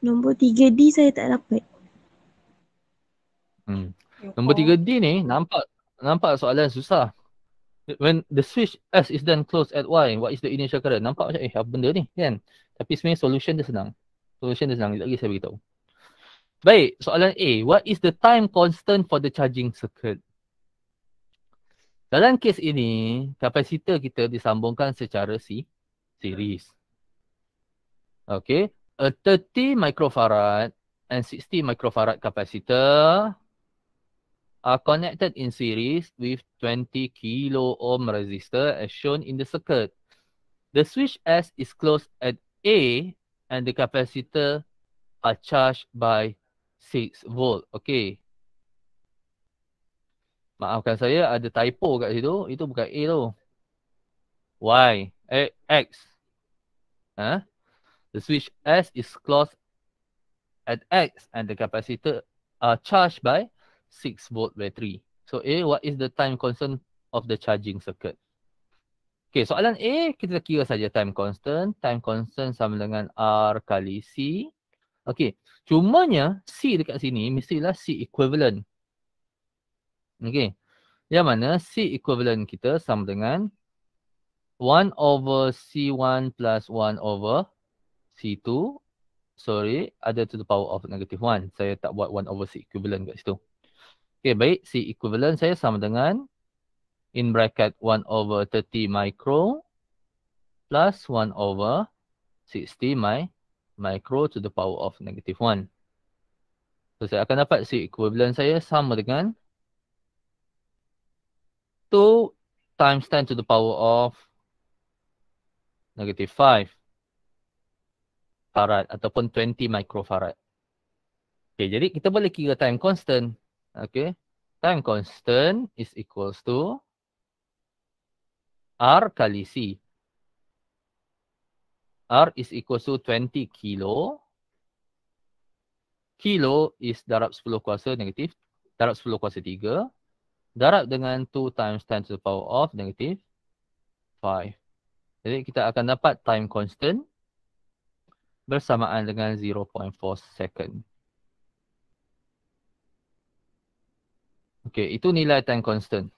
Nombor 3D saya tak dapat. Hmm. Nombor 3D ni nampak nampak soalan susah. When the switch S is then closed at Y, what is the initial current? Nampak macam eh apa benda ni kan? Tapi sebenarnya solution dia senang. Solution dia senang. Lagi saya beritahu. Baik, soalan A. What is the time constant for the charging circuit? Dalam kes ini, kapasitor kita disambungkan secara si series. Okay, a 30 microfarad and 60 microfarad capacitor are connected in series with 20 kilo ohm resistor as shown in the circuit. The switch S is closed at A and the capacitor are charged by 6 volt. Okay. Maafkan saya ada typo kat situ. Itu bukan A tu. Y. Eh, X. Huh? The switch S is closed at X and the capacitor are charged by 6 volt battery. So A, what is the time constant of the charging circuit? Okay, soalan A, kita kira saja time constant. Time constant sama dengan R kali C. Okay, cumanya C dekat sini mestilah C equivalent. Okay, yang mana C equivalent kita sama dengan 1 over C1 plus 1 over C2, sorry ada to the power of negative 1 saya tak buat 1 over c equivalent kat situ Okay baik c equivalent saya sama dengan in bracket 1 over 30 micro plus 1 over 60 my micro to the power of negative 1 so saya akan dapat c equivalent saya sama dengan 2 times 10 to the power of negative 5 farad ataupun 20 microfarad. Okay, jadi kita boleh kira time constant. Okay, time constant is equals to R kali C. R is equals to 20 kilo. Kilo is darab 10 kuasa negatif. Darab 10 kuasa 3. Darab dengan 2 times 10 to the power of negatif 5. Jadi kita akan dapat time constant bersamaan dengan 0.4 second. Okey, itu nilai time constant.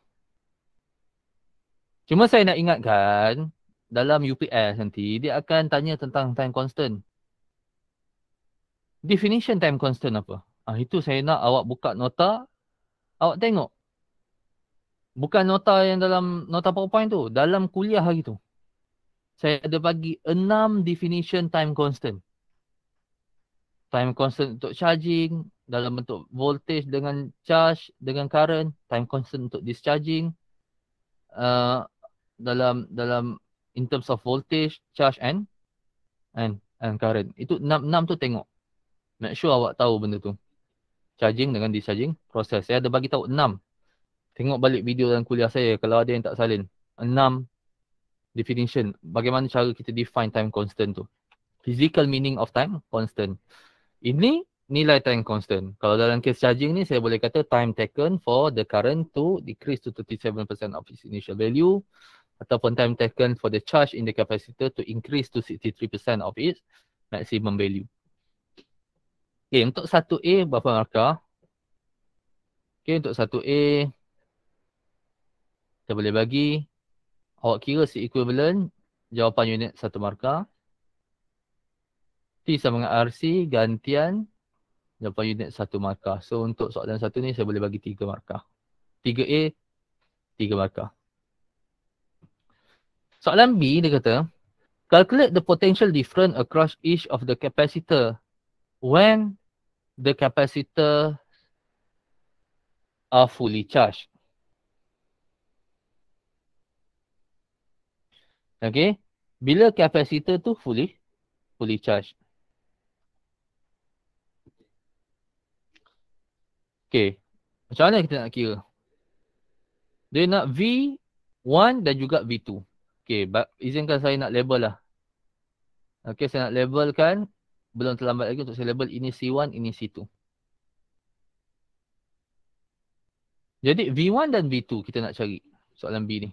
Cuma saya nak ingatkan dalam UPS nanti dia akan tanya tentang time constant. Definition time constant apa? Ah itu saya nak awak buka nota, awak tengok. Bukan nota yang dalam nota PowerPoint tu, dalam kuliah hari tu saya ada bagi enam definition time constant. Time constant untuk charging, dalam bentuk voltage dengan charge, dengan current, time constant untuk discharging, uh, dalam dalam in terms of voltage, charge and and and current. Itu enam enam tu tengok. Make sure awak tahu benda tu. Charging dengan discharging proses. Saya ada bagi tahu enam. Tengok balik video dalam kuliah saya kalau ada yang tak salin. enam definition bagaimana cara kita define time constant tu physical meaning of time constant ini nilai time constant kalau dalam case charging ni saya boleh kata time taken for the current to decrease to 37% of its initial value ataupun time taken for the charge in the capacitor to increase to 63% of its maximum value Okay, untuk 1A berapa markah? Okay, untuk 1A kita boleh bagi Awak kira si equivalent jawapan unit satu markah. T sama dengan RC gantian jawapan unit satu markah. So untuk soalan satu ni saya boleh bagi tiga markah. Tiga A, tiga markah. Soalan B dia kata, calculate the potential difference across each of the capacitor when the capacitor are fully charged. Okay. Bila kapasitor tu fully fully charge. Okay. Macam mana kita nak kira? Dia nak V1 dan juga V2. Okay. But izinkan saya nak label lah. Okay. Saya nak label kan, Belum terlambat lagi untuk saya label ini C1, ini C2. Jadi V1 dan V2 kita nak cari soalan B ni.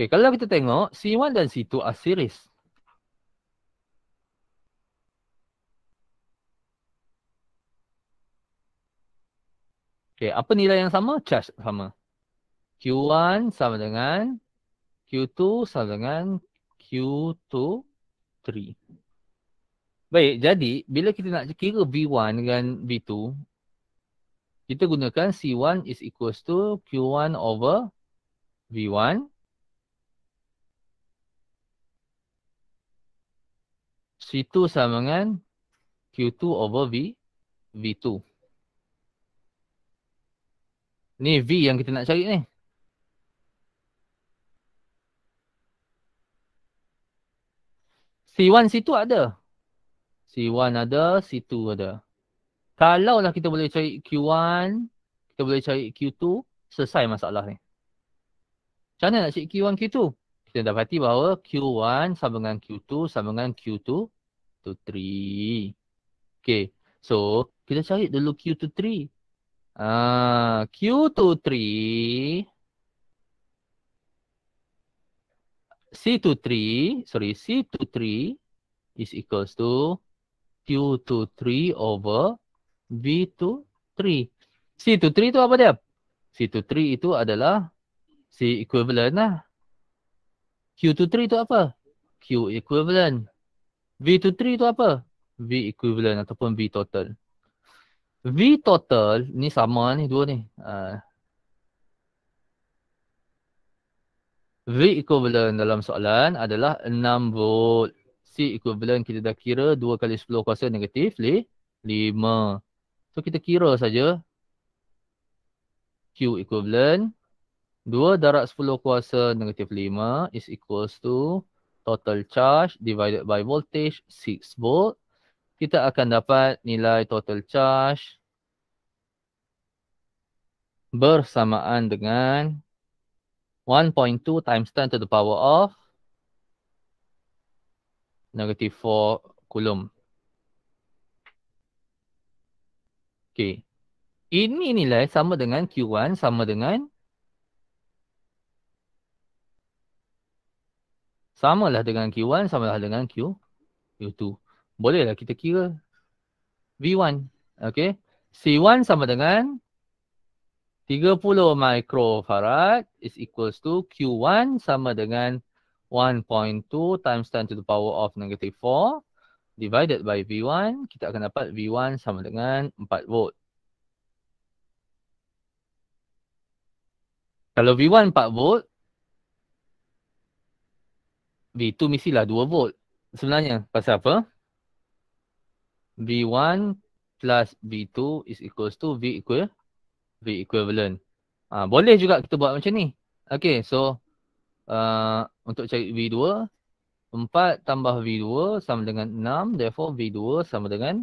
Okay, kalau kita tengok C1 dan C2 are series. Okay, apa nilai yang sama? Charge sama. Q1 sama dengan Q2 sama dengan Q2 3. Baik, jadi bila kita nak kira V1 dengan V2, kita gunakan C1 is equals to Q1 over V1 C2 sama dengan Q2 over V, V2. Ni V yang kita nak cari ni. C1, C2 ada. C1 ada, C2 ada. Kalau lah kita boleh cari Q1, kita boleh cari Q2, selesai masalah ni. Macam mana nak cari Q1, Q2? kita dapati bahawa Q1 sama dengan Q2 sama dengan Q2 to 3. Okay. So, kita cari dulu Q2 to 3. Q2 to 3. C to 3. Sorry. C to 3 is equals to Q to 3 over V to 3. C to 3 itu apa dia? C to 3 itu adalah C equivalent lah to 3 tu apa? Q equivalent. V to 3 tu apa? V equivalent ataupun V total. V total ni sama ni dua ni. Uh, V equivalent dalam soalan adalah 6 volt. C equivalent kita dah kira 2 kali 10 kuasa negatif li 5. So kita kira saja Q equivalent 2 darab 10 kuasa negatif 5 is equals to total charge divided by voltage 6 volt. Kita akan dapat nilai total charge bersamaan dengan 1.2 times 10 to the power of negatif 4 coulomb. Okay. Ini nilai sama dengan Q1 sama dengan Sama lah dengan Q 1 sama lah dengan q q 2 Bolehlah kita kira V1. Okay. C1 sama dengan 30 microfarad is equals to Q1 sama dengan 1.2 times 10 to the power of negative 4 divided by V1. Kita akan dapat V1 sama dengan 4 volt. Kalau V1 4 volt, V2 mestilah 2 volt sebenarnya pasal apa? V1 plus V2 is equals to V equal V equivalent. Ha, boleh juga kita buat macam ni. Okay so uh, untuk cari V2 4 tambah V2 sama dengan 6 therefore V2 sama dengan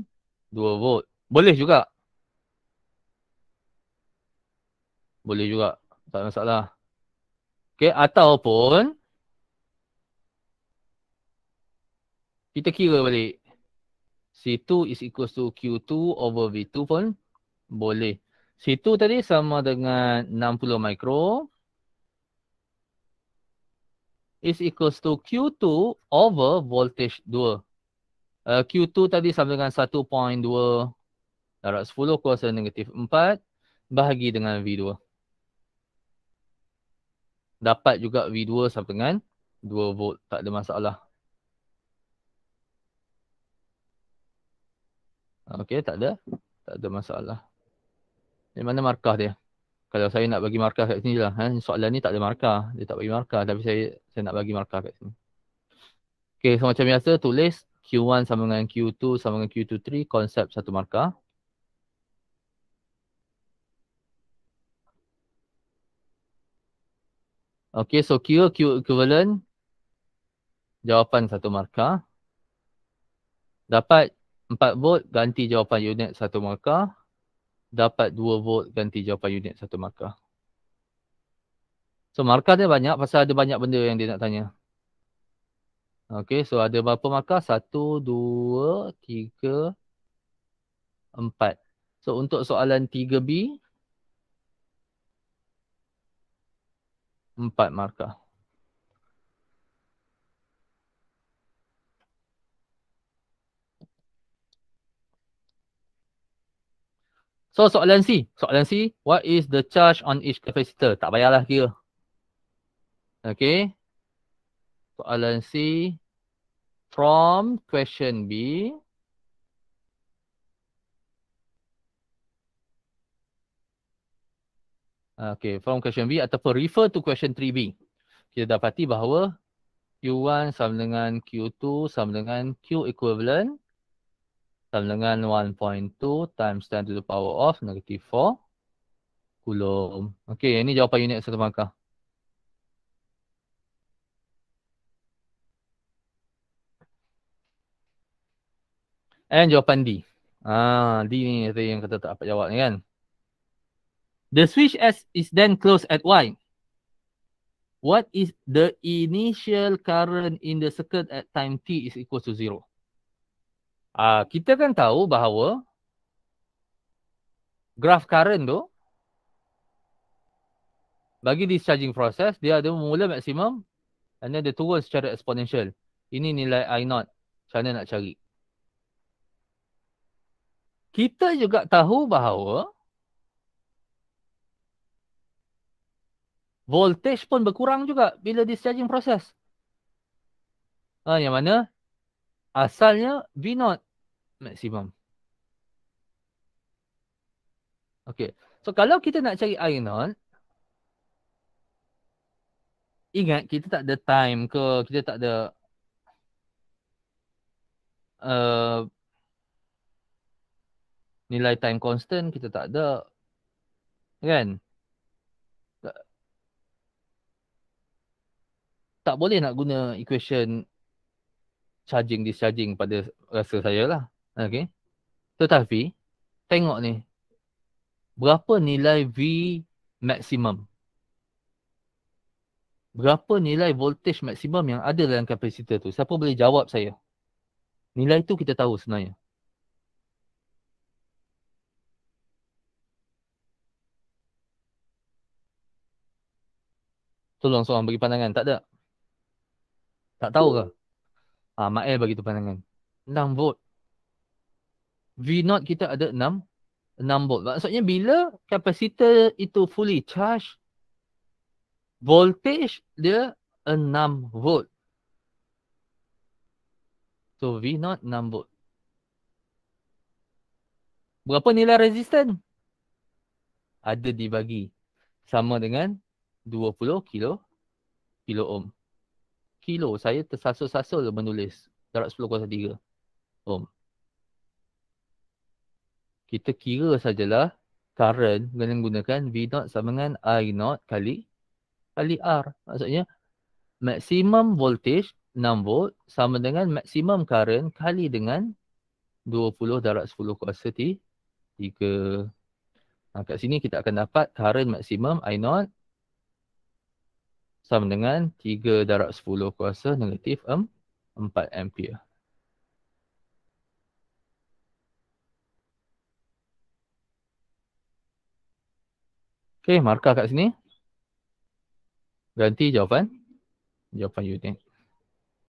2 volt. Boleh juga. Boleh juga. Tak masalah. Okay ataupun kita kira balik C2 is equals to Q2 over V2 pun boleh. C2 tadi sama dengan 60 mikro is equals to Q2 over voltage 2. Uh, Q2 tadi sama dengan 1.2 darab 10 kuasa negatif 4 bahagi dengan V2. Dapat juga V2 sama dengan 2 volt. Tak ada masalah. Okey, tak ada. Tak ada masalah. Di mana markah dia? Kalau saya nak bagi markah kat sini lah. Eh? Soalan ni tak ada markah. Dia tak bagi markah. Tapi saya saya nak bagi markah kat sini. Okey, so macam biasa tulis Q1 sama dengan Q2 sama dengan q 23 Konsep satu markah. Okey, so Q, Q equivalent. Jawapan satu markah. Dapat empat vote ganti jawapan unit satu maka Dapat dua vote ganti jawapan unit satu maka So markah dia banyak pasal ada banyak benda yang dia nak tanya. Okay so ada berapa markah? Satu, dua, tiga, empat. So untuk soalan tiga b empat markah. So soalan C, soalan C, what is the charge on each capacitor? Tak payahlah kira. Okay. Soalan C from question B. Ah, okay, from question B ataupun refer to question 3B. Kita dapati bahawa Q1 sama dengan Q2 sama dengan Q equivalent sama dengan 1.2 times 10 to the power of negative 4 coulomb. Okey, ini jawapan unit satu markah. And jawapan D. Ah, D ni yang kata tak dapat jawab ni kan. The switch S is then closed at Y. What is the initial current in the circuit at time T is equal to zero? Uh, kita kan tahu bahawa graf current tu bagi discharging process dia ada mula maksimum and then dia turun secara exponential. Ini nilai I0. Macam mana nak cari? Kita juga tahu bahawa voltage pun berkurang juga bila discharging process. Uh, yang mana asalnya V0 maksimum. Okey. So kalau kita nak cari I naught ingat kita tak ada time ke kita tak ada uh, nilai time constant kita tak ada kan tak boleh nak guna equation charging discharging pada rasa saya lah Okay. Tetapi, tengok ni. Berapa nilai V maksimum? Berapa nilai voltage maksimum yang ada dalam kapasitor tu? Siapa boleh jawab saya? Nilai tu kita tahu sebenarnya. Tolong seorang bagi pandangan. Tak ada? Tak tahu ke? Ah, Mael bagi tu pandangan. 6 volt. V0 kita ada 6 6 volt. Maksudnya bila kapasitor itu fully charge voltage dia 6 volt. So V0 6 volt. Berapa nilai resisten? Ada dibagi sama dengan 20 kilo kilo ohm. Kilo saya tersasul-sasul menulis darab 10.03 ohm kita kira sajalah current dengan menggunakan V naught sama dengan I naught kali kali R. Maksudnya maksimum voltage 6 volt sama dengan maksimum current kali dengan 20 darab 10 kuasa T 3. Ha, kat sini kita akan dapat current maksimum I naught sama dengan 3 darab 10 kuasa negatif 4 ampere. Okey, markah kat sini. Ganti jawapan. Jawapan unit.